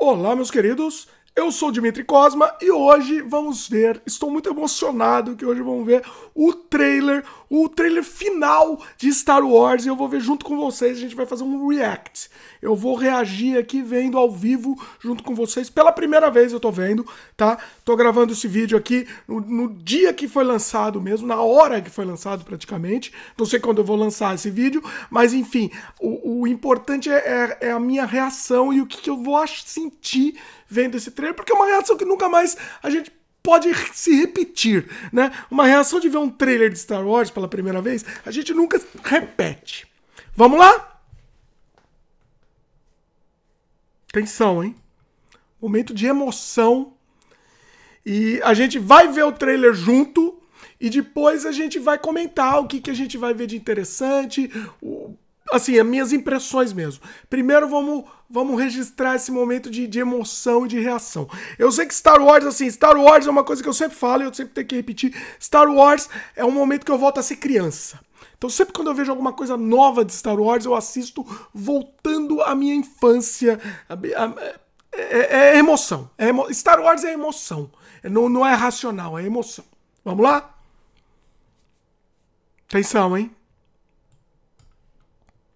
Olá, meus queridos. Eu sou o Dimitri Cosma e hoje vamos ver, estou muito emocionado que hoje vamos ver o trailer o trailer final de Star Wars e eu vou ver junto com vocês. A gente vai fazer um react. Eu vou reagir aqui vendo ao vivo junto com vocês. Pela primeira vez eu tô vendo, tá? Tô gravando esse vídeo aqui no, no dia que foi lançado mesmo, na hora que foi lançado praticamente. Não sei quando eu vou lançar esse vídeo, mas enfim, o, o importante é, é, é, a minha reação e o que, que eu vou sentir vendo esse trailer, porque é uma reação que nunca mais a gente pode se repetir, né? Uma reação de ver um trailer de Star Wars pela primeira vez, a gente nunca repete. Vamos lá? Atenção, hein? Momento de emoção. E a gente vai ver o trailer junto e depois a gente vai comentar o que, que a gente vai ver de interessante, o assim, as minhas impressões mesmo. Primeiro vamos, vamos registrar esse momento de, de emoção e de reação. Eu sei que Star Wars, assim, Star Wars é uma coisa que eu sempre falo e eu sempre tenho que repetir. Star Wars é um momento que eu volto a ser criança. Então sempre quando eu vejo alguma coisa nova de Star Wars, eu assisto voltando à minha infância. A, a, é, é, é, emoção. É emo... Star Wars é emoção. É, não, não é racional, é emoção. Vamos lá? Atenção, hein?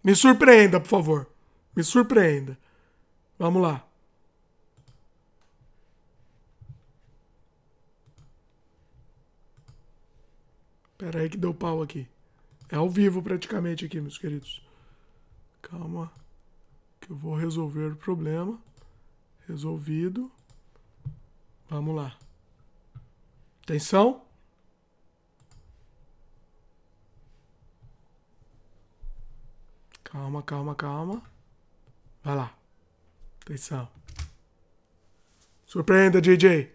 Me surpreenda, por favor. Me surpreenda. Vamos lá. Pera aí que deu pau aqui. É ao vivo praticamente aqui, meus queridos. Calma. Que eu vou resolver o problema. Resolvido. Vamos lá. Atenção. Calma, calma, calma. Vai lá. Atenção. Surpreenda, DJ.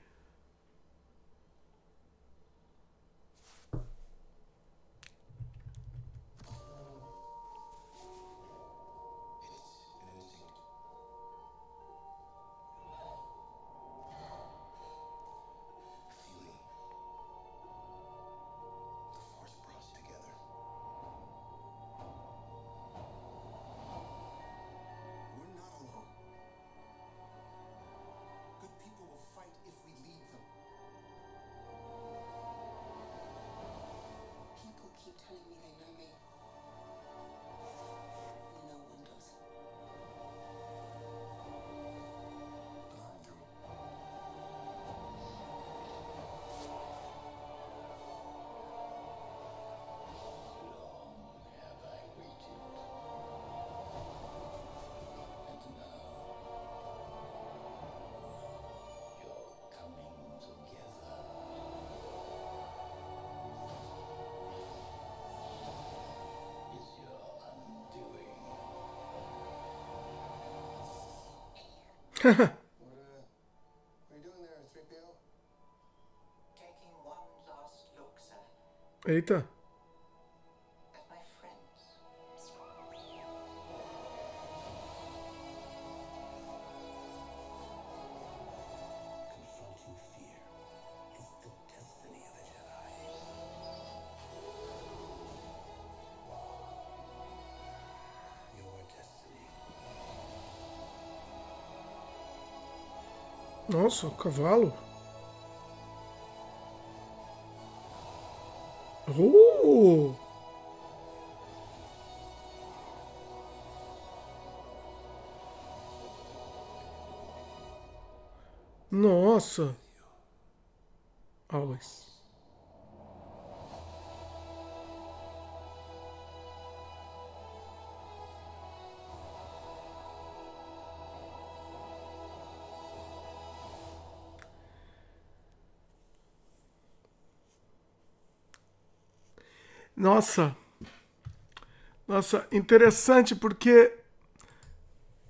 Uh, Eita. Nossa, cavalo. Uh! Nossa. Always. Nossa, nossa, interessante porque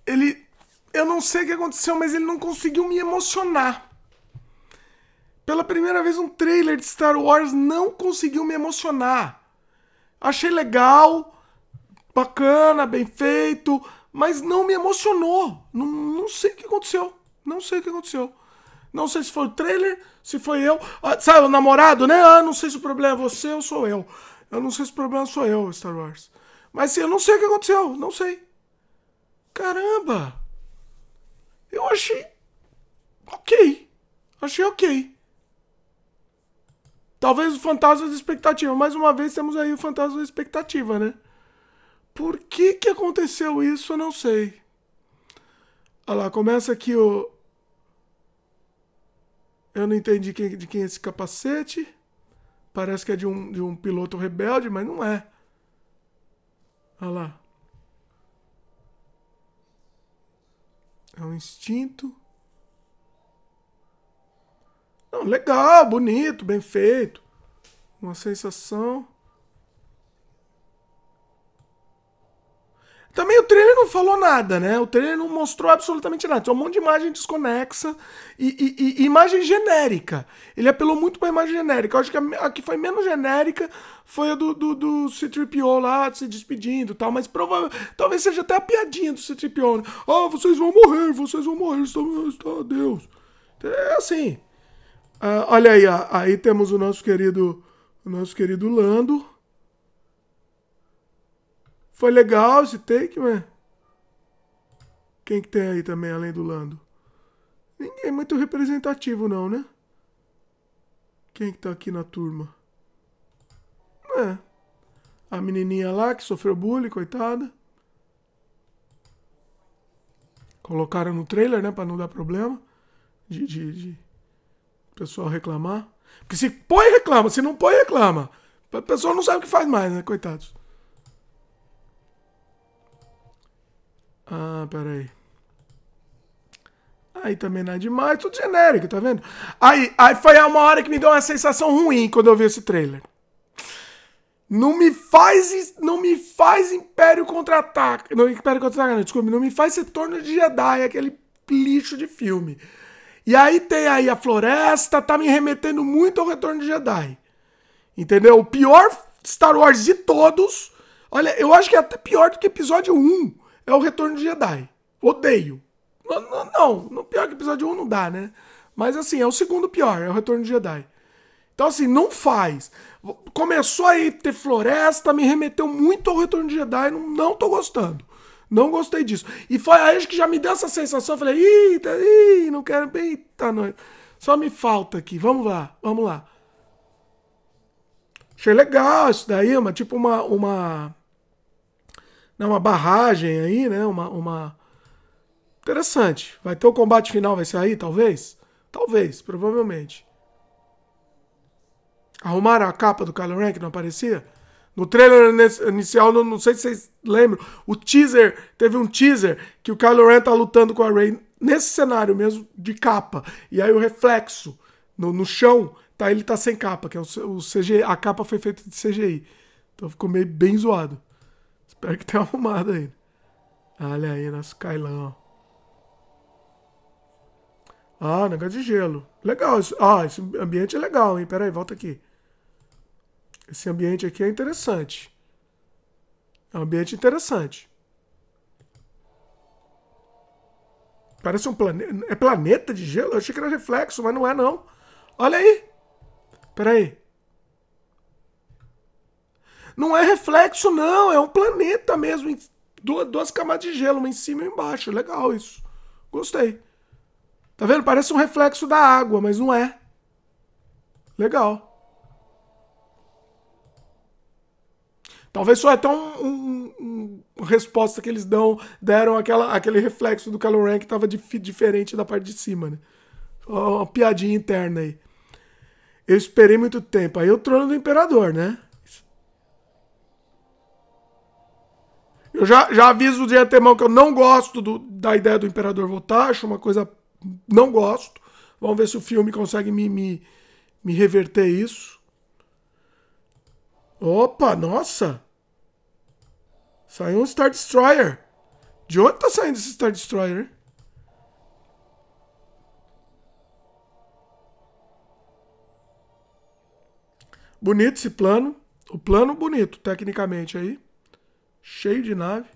ele, eu não sei o que aconteceu, mas ele não conseguiu me emocionar. Pela primeira vez um trailer de Star Wars não conseguiu me emocionar. Achei legal, bacana, bem feito, mas não me emocionou. Não, não sei o que aconteceu. Não sei o que aconteceu. Não sei se foi o trailer, se foi eu. Ah, sabe, o namorado, né? Ah, não sei se o problema é você ou sou eu. Eu não sei se o problema sou eu, Star Wars. Mas eu não sei o que aconteceu, não sei. Caramba! Eu achei. Ok. Achei ok. Talvez o fantasma da expectativa. Mais uma vez temos aí o fantasma da expectativa, né? Por que que aconteceu isso, eu não sei. Olha lá, começa aqui o... Eu não entendi de quem é esse capacete. Parece que é de um, de um piloto rebelde, mas não é. Olha lá. É um instinto. Não, legal, bonito, bem feito. Uma sensação. Também o trailer não falou nada, né? O trailer não mostrou absolutamente nada. Só um monte de imagem desconexa e, e, e imagem genérica. Ele apelou muito pra imagem genérica. Eu acho que a, a que foi menos genérica foi a do, do, do C-3PO lá se despedindo e tal. Mas provavelmente, talvez seja até a piadinha do C-3PO. Né? Ah, vocês vão morrer, vocês vão morrer, está, Deus. Então, é assim. Ah, olha aí, ah, aí temos o nosso querido, o nosso querido Lando foi legal esse take, man. Quem que tem aí também, além do Lando? Ninguém muito representativo, não, né? Quem que tá aqui na turma? É. A menininha lá que sofreu bullying, coitada. Colocaram no trailer, né? Pra não dar problema. De, de, de pessoal reclamar. Porque se põe, reclama. Se não põe, reclama. O pessoal não sabe o que faz mais, né? Coitados. Ah, peraí. Aí também não é demais, tudo genérico, tá vendo? Aí, aí foi uma hora que me deu uma sensação ruim quando eu vi esse trailer. Não me faz, não me faz Império contra-ataque. Não, Império contra-ataque, não, desculpa, não me faz Retorno de Jedi, aquele lixo de filme. E aí tem aí a floresta, tá me remetendo muito ao Retorno de Jedi. Entendeu? O pior Star Wars de todos. Olha, eu acho que é até pior do que episódio 1 é o Retorno de Jedi. Odeio. Não, não, não, no pior que episódio 1 não dá, né? Mas assim, é o segundo pior, é o Retorno de Jedi. Então assim, não faz. Começou aí ter floresta, me remeteu muito ao Retorno de Jedi, não, não tô gostando. Não gostei disso. E foi aí que já me deu essa sensação, falei, eita, eita não quero, eita, não. Só me falta aqui, vamos lá, vamos lá. Achei legal isso daí, uma, tipo uma, uma né, uma barragem aí, né? Uma, uma. Interessante. Vai ter o combate final, vai sair, talvez? Talvez, provavelmente. Arrumaram a capa do Kylo Ren que não aparecia? No trailer inicial, não, não sei se vocês lembram, o teaser, teve um teaser que o Kylo Ren tá lutando com a Rey nesse cenário mesmo, de capa. E aí o reflexo no, no chão, tá, ele tá sem capa, que é o, o CGI, a capa foi feita de CGI. Então ficou meio bem zoado. Espero que tenha arrumado ainda. Olha aí, nosso Kailan. Ah, negócio de gelo. Legal. ah, esse ambiente é legal, hein? Pera aí, volta aqui. Esse ambiente aqui é interessante. É um ambiente interessante. Parece um planeta. É planeta de gelo? Eu achei que era reflexo, mas não é não. Olha aí. Pera aí. Não é reflexo, não. É um planeta mesmo. Duas camadas de gelo, uma em cima e embaixo. Legal isso. Gostei. Tá vendo? Parece um reflexo da água, mas não é. Legal. Talvez só até um, um, uma resposta que eles dão, deram aquela, aquele reflexo do Caloran que estava dif diferente da parte de cima, né? Uma piadinha interna aí. Eu esperei muito tempo. Aí é o trono do imperador, né? Eu já, já aviso de antemão que eu não gosto do, da ideia do imperador voltar, acho uma coisa. Não gosto. Vamos ver se o filme consegue me, me, me reverter isso. Opa, nossa! Saiu um Star Destroyer. De onde tá saindo esse Star Destroyer? Bonito esse plano. O plano bonito, tecnicamente aí cheio de nave.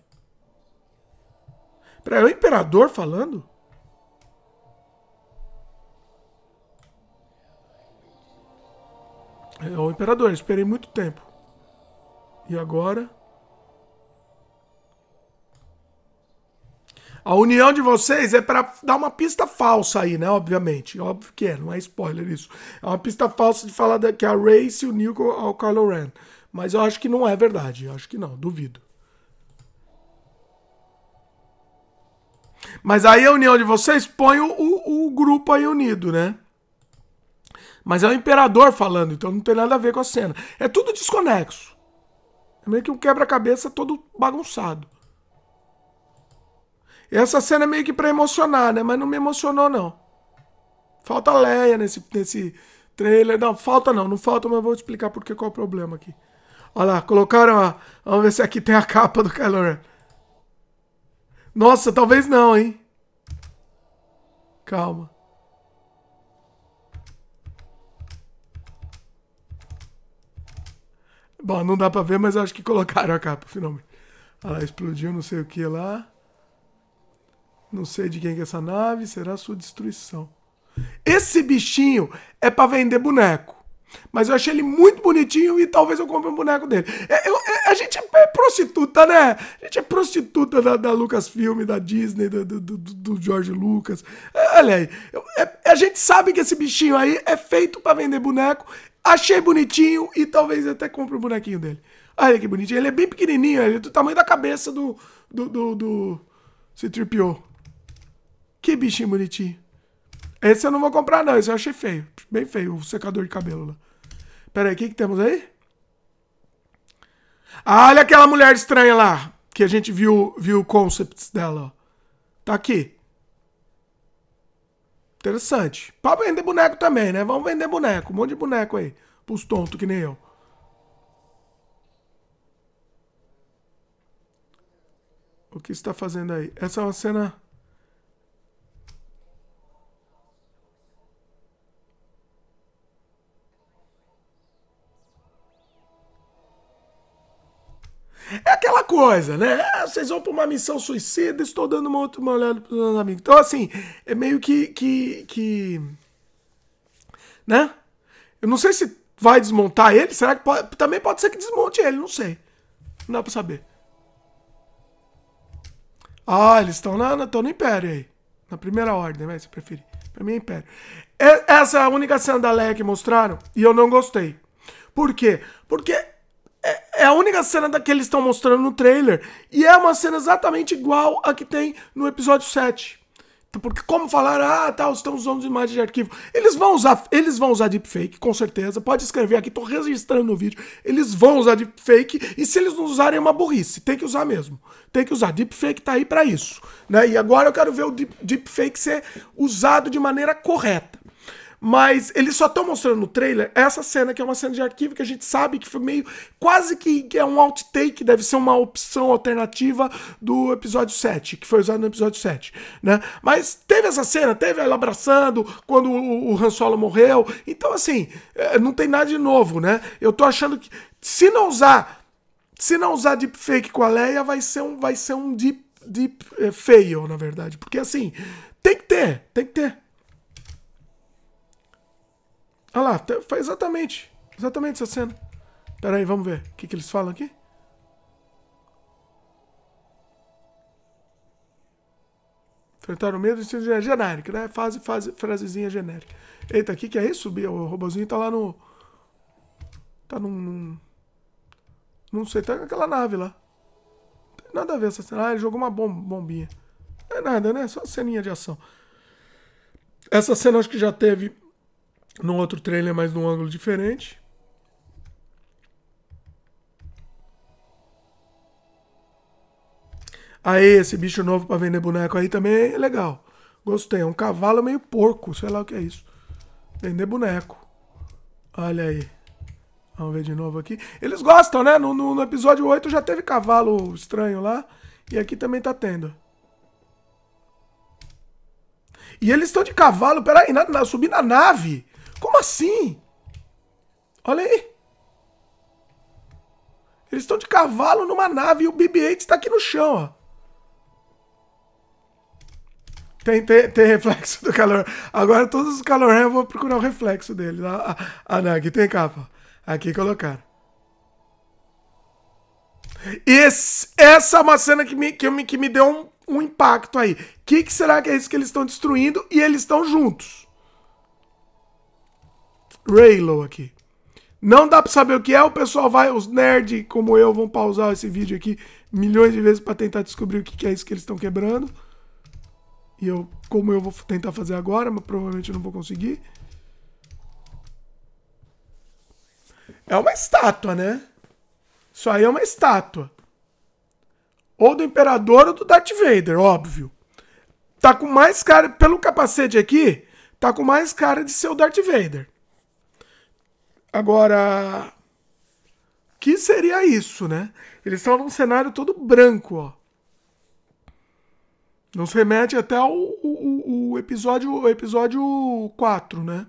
Peraí, é o imperador falando? É o imperador, esperei muito tempo. E agora? A união de vocês é para dar uma pista falsa aí, né? Obviamente. Óbvio que é, não é spoiler isso. É uma pista falsa de falar que a Ray se uniu ao Kylo Ren. Mas eu acho que não é verdade. Eu acho que não, duvido. Mas aí a união de vocês põe o, o, o grupo aí unido, né? Mas é o imperador falando, então não tem nada a ver com a cena. É tudo desconexo. É meio que um quebra-cabeça todo bagunçado. E essa cena é meio que pra emocionar, né? Mas não me emocionou, não. Falta Leia nesse, nesse trailer. Não, falta não, não falta, mas eu vou explicar porque qual é o problema aqui. Olha lá, colocaram a. Vamos ver se aqui tem a capa do Kylo Ren. Nossa, talvez não, hein? Calma. Bom, não dá pra ver, mas acho que colocaram a capa, finalmente. Olha ah lá, explodiu não sei o que lá. Não sei de quem que é essa nave, será sua destruição. Esse bichinho é para vender boneco. Mas eu achei ele muito bonitinho e talvez eu compre um boneco dele. É, eu, a gente é, é prostituta, né? A gente é prostituta da, da Filme da Disney, do, do, do, do George Lucas. É, olha aí, é, a gente sabe que esse bichinho aí é feito para vender boneco. Achei bonitinho e talvez até compre o um bonequinho dele. Olha que bonitinho. Ele é bem pequenininho, ele é do tamanho da cabeça do. do. do. do Que bichinho bonitinho. Esse eu não vou comprar, não. Esse eu achei feio. Bem feio, o secador de cabelo lá. Pera aí, o que, que temos aí? Ah, olha aquela mulher estranha lá, que a gente viu, viu concepts dela. Tá aqui. Interessante. Pra vender boneco também, né? Vamos vender boneco. Um monte de boneco aí. Pros tontos que nem eu. O que está fazendo aí? Essa é uma cena... coisa, né? Ah, vocês vão pra uma missão suicida, estou dando uma outra uma olhada pros meus amigos. Então, assim, é meio que, que. que. Né? Eu não sei se vai desmontar ele, será que pode, também pode ser que desmonte ele, não sei. Não dá pra saber. Ah, eles estão na, na no Império aí. Na primeira ordem, né? Se preferir. Pra mim é Império. E, é, essa é a única sandaléia que mostraram e eu não gostei. Por quê? Porque é a única cena da que eles estão mostrando no trailer. E é uma cena exatamente igual a que tem no episódio 7. Então, porque como falaram, ah, tal, tá, estão usando imagens de arquivo. Eles vão usar, eles vão usar deepfake, com certeza. Pode escrever aqui, tô registrando no vídeo. Eles vão usar deepfake, e se eles não usarem é uma burrice, tem que usar mesmo. Tem que usar. Deepfake tá aí para isso, né? E agora eu quero ver o deep, deepfake ser usado de maneira correta. Mas eles só estão mostrando no trailer essa cena, que é uma cena de arquivo que a gente sabe que foi meio. quase que é um outtake, deve ser uma opção alternativa do episódio 7, que foi usado no episódio 7, né? Mas teve essa cena, teve ela abraçando quando o, o Han Solo morreu. Então, assim, é, não tem nada de novo, né? Eu tô achando que. Se não usar. Se não usar deepfake com a Leia, vai ser um, vai ser um deep, deep é, fail, na verdade. Porque assim, tem que ter, tem que ter. Olha lá, tá, foi exatamente. Exatamente essa cena. Pera aí, vamos ver. O que, que eles falam aqui? Enfrentar o medo de genérico, né? Fase, fase, frasezinha genérica. Eita, o que, que é isso, O robôzinho tá lá no. Tá num. num não sei, tá naquela nave lá. Não tem nada a ver essa cena. Ah, ele jogou uma bombinha. Não é nada, né? Só ceninha de ação. Essa cena acho que já teve num outro trailer, mas num ângulo diferente. Aí, esse bicho novo pra vender boneco aí também é legal. Gostei. É um cavalo meio porco, sei lá o que é isso. Vender boneco. Olha aí. Vamos ver de novo aqui. Eles gostam, né? No, no, no episódio 8 já teve cavalo estranho lá. E aqui também tá tendo. E eles estão de cavalo, peraí, na, na, subir na nave. Como assim? Olha aí. Eles estão de cavalo numa nave e o BB-8 está aqui no chão, ó. Tem, tem, tem, reflexo do calor. Agora todos os calor eu vou procurar o reflexo dele. Ah, ah, ah, não, aqui tem capa. Aqui colocaram. Esse, essa é uma cena que me, que me, que me deu um, um impacto aí. O que, que será que é isso que eles estão destruindo e eles estão juntos? Raylo aqui. Não dá para saber o que é, o pessoal vai, os nerds como eu vão pausar esse vídeo aqui milhões de vezes para tentar descobrir o que é isso que eles estão quebrando. E eu, como eu vou tentar fazer agora, mas provavelmente eu não vou conseguir. É uma estátua, né? Isso aí é uma estátua. Ou do Imperador ou do Darth Vader, óbvio. Tá com mais cara, pelo capacete aqui, tá com mais cara de ser o Darth Vader. Agora, que seria isso, né? Eles estão num cenário todo branco, ó. Nos remete até o, o, o episódio o episódio 4, né?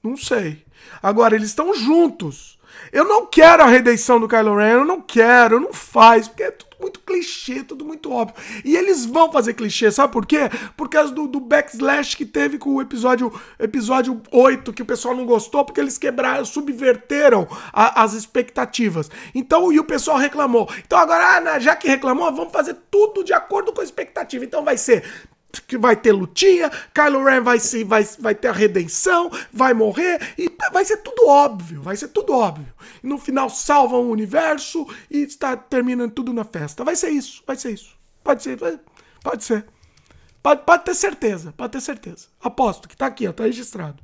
Não sei. Agora, eles estão juntos. Eu não quero a redenção do Kylo Ren, eu não quero, eu não faz, porque é tudo muito clichê, tudo muito óbvio. E eles vão fazer clichê, sabe por quê? Por causa do, do backslash que teve com o episódio, episódio 8, que o pessoal não gostou, porque eles quebraram, subverteram a, as expectativas. Então, e o pessoal reclamou. Então agora, ah, né, já que reclamou, vamos fazer tudo de acordo com a expectativa. Então vai ser que vai ter lutinha, Kylo Ren vai, se, vai, vai ter a redenção, vai morrer, e tá, vai ser tudo óbvio, vai ser tudo óbvio. E no final salvam o universo e está terminando tudo na festa. Vai ser isso, vai ser isso. Pode ser, pode ser. Pode, pode ter certeza, pode ter certeza. Aposto que tá aqui, ó, tá registrado.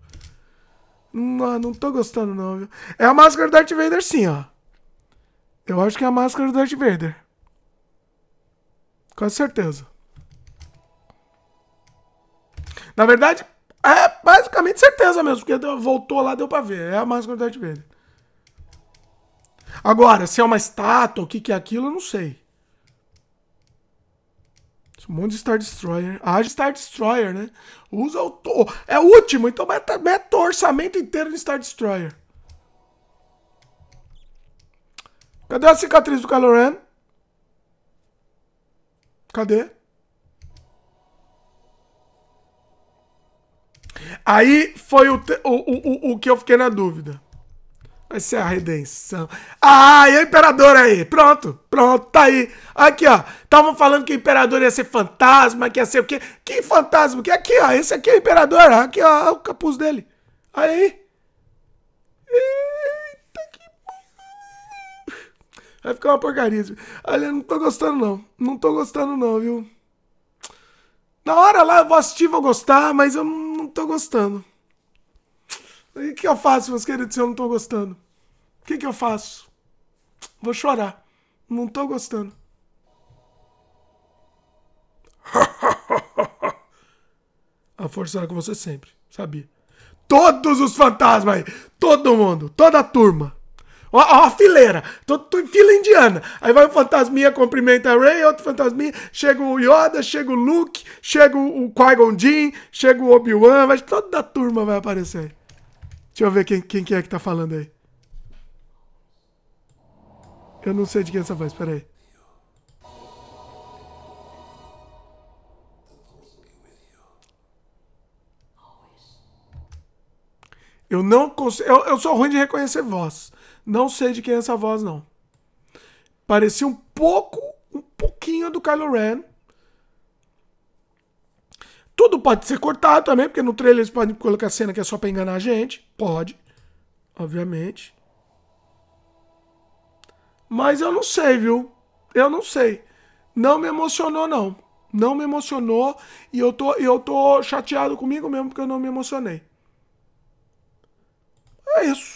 Não, não tô gostando não, viu? É a máscara do Darth Vader sim, ó. Eu acho que é a máscara do Darth Vader. Com certeza. Na verdade, é basicamente certeza mesmo, porque voltou lá, deu pra ver. É a máscara do Darth Vader. Agora, se é uma estátua, o que, que é aquilo, eu não sei. Um monte de Star Destroyer. Ah, de Star Destroyer, né? Usa o. To... É o último, então meta, meta o orçamento inteiro de Star Destroyer. Cadê a cicatriz do Kylo Ren? Cadê? Aí foi o, o, o, o que eu fiquei na dúvida. Vai ser a redenção. Ah, e o Imperador aí? Pronto, pronto, tá aí. Aqui, ó. Estavam falando que o Imperador ia ser fantasma, que ia ser o quê? Que fantasma? Que aqui, ó. Esse aqui é o Imperador. Aqui, ó, o capuz dele. Aí. Eita, que... Vai ficar uma porcaria. Olha, não tô gostando, não. Não tô gostando, não, viu? Na hora lá eu vou assistir, vou gostar, mas eu não tô gostando. o que eu faço, meus queridos, se eu não tô gostando? O que, que eu faço? Vou chorar. Não tô gostando. A força será é com você sempre. Sabia. Todos os fantasmas aí. Todo mundo. Toda a turma. Ó, ó, fileira. Tô, tô em fila indiana. Aí vai o um fantasminha, cumprimenta a Ray, outro fantasminha. Chega o Yoda, chega o Luke, chega o Qui-Gon Jinn, chega o Obi-Wan. Mas toda a turma vai aparecer. Deixa eu ver quem, quem que é que tá falando aí. Eu não sei de quem é essa voz, peraí. Eu não consigo. Eu, eu, sou ruim de reconhecer voz. Não sei de quem é essa voz, não. Parecia um pouco, um pouquinho do Kylo Ren. Tudo pode ser cortado também, porque no trailer eles podem colocar cena que é só pra enganar a gente. Pode, obviamente. Mas eu não sei, viu? Eu não sei. Não me emocionou, não. Não me emocionou e eu tô, eu tô chateado comigo mesmo porque eu não me emocionei. É isso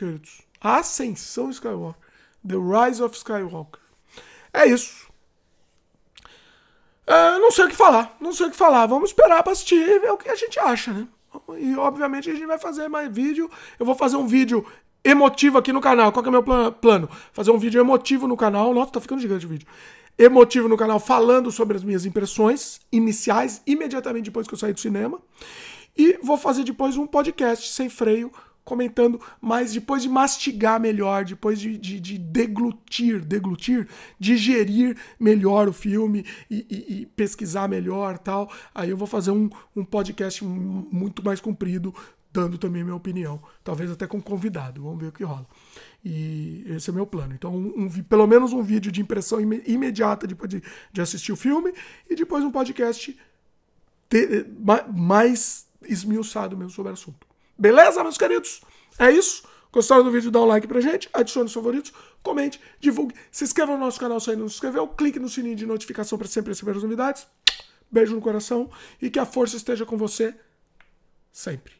queridos. A Ascensão Skywalker. The Rise of Skywalker. É isso. É, não sei o que falar. Não sei o que falar. Vamos esperar pra assistir e ver o que a gente acha, né? E obviamente a gente vai fazer mais vídeo. Eu vou fazer um vídeo emotivo aqui no canal. Qual que é o meu plano? Fazer um vídeo emotivo no canal. Nossa, tá ficando gigante o vídeo. Emotivo no canal falando sobre as minhas impressões iniciais, imediatamente depois que eu saí do cinema. E vou fazer depois um podcast sem freio comentando mas depois de mastigar melhor, depois de, de, de deglutir, deglutir, digerir melhor o filme e, e, e, pesquisar melhor tal. Aí eu vou fazer um, um podcast muito mais comprido, dando também minha opinião. Talvez até com convidado, vamos ver o que rola. E esse é meu plano. Então, um, um, pelo menos um vídeo de impressão im imediata depois de, de assistir o filme e depois um podcast mais esmiuçado mesmo sobre o assunto. Beleza, meus queridos? É isso. Gostaram do vídeo? Dá um like pra gente, adicione os favoritos, comente, divulgue, se inscreva no nosso canal se ainda não se inscreveu, clique no sininho de notificação para sempre receber as novidades. Beijo no coração e que a força esteja com você sempre.